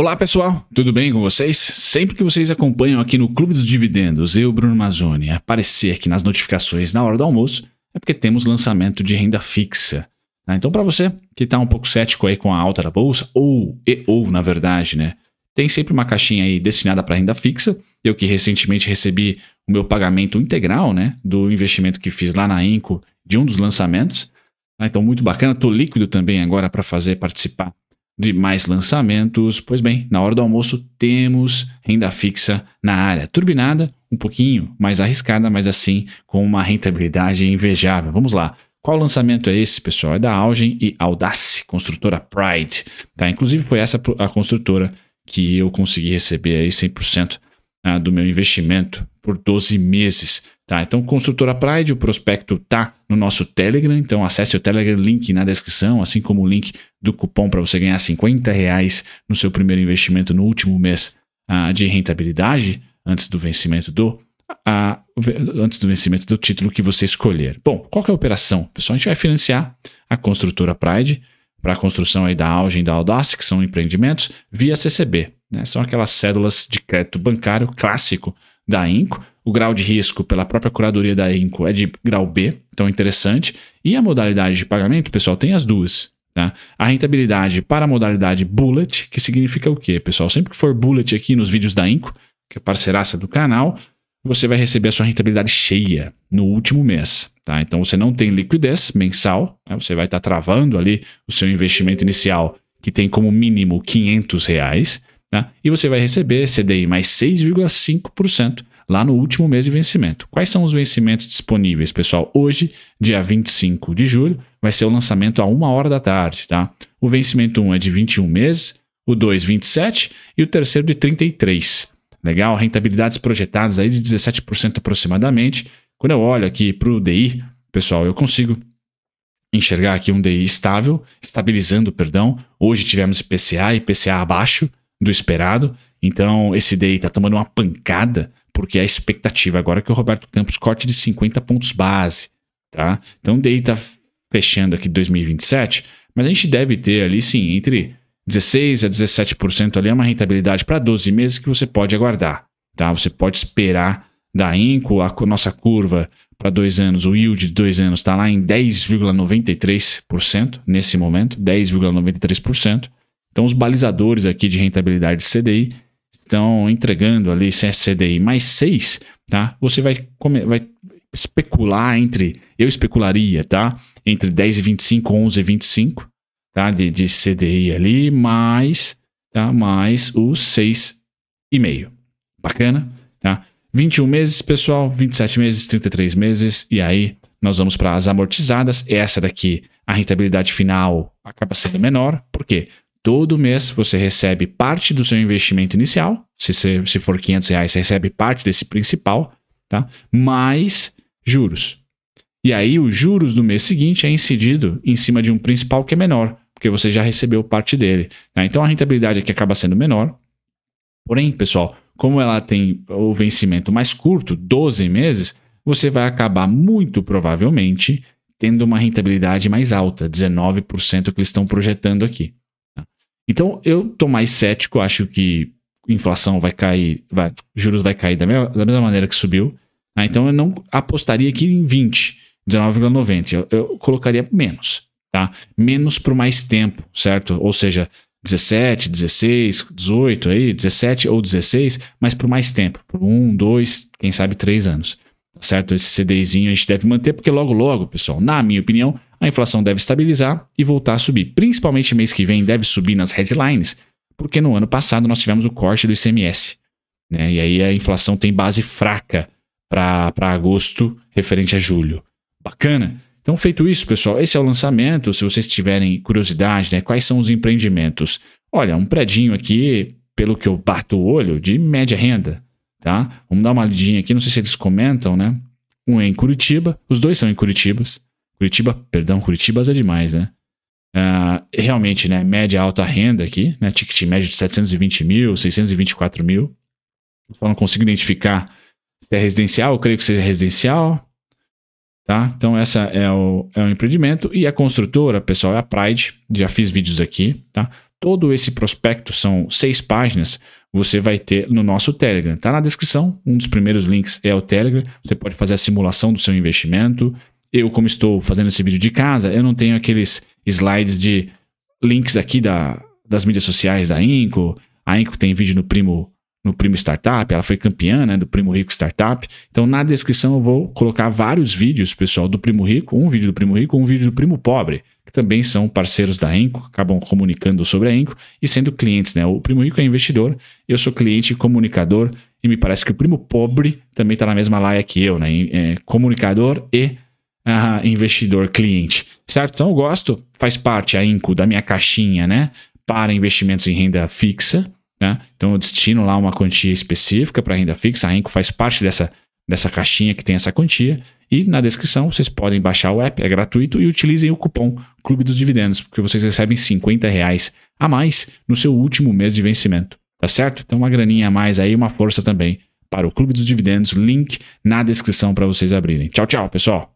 Olá pessoal, tudo bem com vocês? Sempre que vocês acompanham aqui no Clube dos Dividendos, eu, Bruno Mazzoni, aparecer aqui nas notificações na hora do almoço, é porque temos lançamento de renda fixa. Tá? Então, para você que está um pouco cético aí com a alta da bolsa, ou, e, ou na verdade, né? Tem sempre uma caixinha aí destinada para renda fixa. Eu que recentemente recebi o meu pagamento integral, né? Do investimento que fiz lá na Inco de um dos lançamentos. Tá? Então, muito bacana. Estou líquido também agora para fazer participar de mais lançamentos. Pois bem, na hora do almoço temos renda fixa na área turbinada, um pouquinho mais arriscada, mas assim com uma rentabilidade invejável. Vamos lá. Qual lançamento é esse, pessoal? É da Augen e Audace, construtora Pride. Tá? Inclusive foi essa a construtora que eu consegui receber aí 100% ah, do meu investimento por 12 meses. Tá, então, Construtora Pride, o prospecto tá no nosso Telegram, então acesse o Telegram link na descrição, assim como o link do cupom para você ganhar 50 reais no seu primeiro investimento no último mês ah, de rentabilidade, antes do vencimento do ah, antes do vencimento do título que você escolher. Bom, qual é a operação? Pessoal, a gente vai financiar a Construtora Pride para a construção aí da Auge e da Audacity, que são empreendimentos, via CCB. Né? São aquelas cédulas de crédito bancário clássico da INCO. O grau de risco pela própria curadoria da INCO é de grau B, então interessante. E a modalidade de pagamento, pessoal, tem as duas. Tá? A rentabilidade para a modalidade bullet, que significa o quê, pessoal? Sempre que for bullet aqui nos vídeos da INCO, que é parceiraça do canal, você vai receber a sua rentabilidade cheia no último mês. Tá? Então você não tem liquidez mensal, né? você vai estar tá travando ali o seu investimento inicial, que tem como mínimo 500 reais. Né? E você vai receber CDI mais 6,5% lá no último mês de vencimento. Quais são os vencimentos disponíveis, pessoal? Hoje, dia 25 de julho, vai ser o lançamento a uma hora da tarde, tá? O vencimento 1 é de 21 meses, o 2, 27 e o terceiro de 33. Legal, rentabilidades projetadas aí de 17% aproximadamente. Quando eu olho aqui para o DI, pessoal, eu consigo enxergar aqui um DI estável, estabilizando, perdão. Hoje tivemos IPCA e IPCA abaixo, do esperado. Então, esse DI está tomando uma pancada, porque é a expectativa agora é que o Roberto Campos corte de 50 pontos base. Tá? Então, o DI está fechando aqui 2027, mas a gente deve ter ali, sim, entre 16% a 17% ali é uma rentabilidade para 12 meses que você pode aguardar. Tá? Você pode esperar da INCO, a nossa curva para dois anos, o yield de dois anos está lá em 10,93% nesse momento, 10,93%. Então, os balizadores aqui de rentabilidade CDI estão entregando ali se é CDI mais 6, tá? Você vai, vai especular entre, eu especularia, tá? Entre 10 e 25, 11 e 25, tá? De, de CDI ali, mais, tá? Mais os 6,5. Bacana, tá? 21 meses, pessoal, 27 meses, 33 meses, e aí nós vamos para as amortizadas. Essa daqui, a rentabilidade final acaba sendo menor, por quê? Todo mês você recebe parte do seu investimento inicial, se, se for 500 reais, você recebe parte desse principal, tá? mais juros. E aí os juros do mês seguinte é incidido em cima de um principal que é menor, porque você já recebeu parte dele. Né? Então a rentabilidade aqui acaba sendo menor. Porém, pessoal, como ela tem o vencimento mais curto, 12 meses, você vai acabar muito provavelmente tendo uma rentabilidade mais alta, 19% que eles estão projetando aqui. Então, eu tô mais cético, acho que inflação vai cair, vai, juros vai cair da mesma, da mesma maneira que subiu. Né? Então, eu não apostaria aqui em 20, 19,90. Eu, eu colocaria menos, tá? Menos por mais tempo, certo? Ou seja, 17, 16, 18 aí, 17 ou 16, mas por mais tempo, por um, dois, quem sabe três anos, tá certo? Esse CDIzinho a gente deve manter porque logo logo, pessoal, na minha opinião, a inflação deve estabilizar e voltar a subir. Principalmente mês que vem deve subir nas headlines, porque no ano passado nós tivemos o corte do ICMS. Né? E aí a inflação tem base fraca para agosto referente a julho. Bacana? Então, feito isso, pessoal, esse é o lançamento. Se vocês tiverem curiosidade, né, quais são os empreendimentos? Olha, um predinho aqui, pelo que eu bato o olho, de média renda, tá? Vamos dar uma lidinha aqui, não sei se eles comentam, né? Um é em Curitiba, os dois são em Curitibas. Curitiba, perdão, Curitibas é demais, né? Uh, realmente, né? Média alta renda aqui, né? Ticket médio de 720 mil, 624 mil. Eu só não consigo identificar se é residencial, eu creio que seja residencial. Tá? Então, essa é o, é o empreendimento. E a construtora, pessoal, é a Pride. Já fiz vídeos aqui, tá? Todo esse prospecto são seis páginas. Você vai ter no nosso Telegram. Tá na descrição. Um dos primeiros links é o Telegram. Você pode fazer a simulação do seu investimento eu, como estou fazendo esse vídeo de casa, eu não tenho aqueles slides de links aqui da, das mídias sociais da Inco. A Inco tem vídeo no Primo no Primo Startup, ela foi campeã né, do Primo Rico Startup. Então, na descrição eu vou colocar vários vídeos, pessoal, do Primo Rico, um vídeo do Primo Rico, um vídeo do Primo Pobre, que também são parceiros da Inco, acabam comunicando sobre a Inco e sendo clientes, né? O Primo Rico é investidor, eu sou cliente e comunicador e me parece que o Primo Pobre também está na mesma laia que eu, né? É comunicador e investidor, cliente, certo? Então eu gosto, faz parte a INCO da minha caixinha, né? Para investimentos em renda fixa, né? Então eu destino lá uma quantia específica para renda fixa, a INCO faz parte dessa, dessa caixinha que tem essa quantia. E na descrição vocês podem baixar o app, é gratuito, e utilizem o cupom Clube dos Dividendos, porque vocês recebem 50 reais a mais no seu último mês de vencimento. Tá certo? Então uma graninha a mais aí, uma força também para o Clube dos Dividendos. Link na descrição para vocês abrirem. Tchau, tchau, pessoal!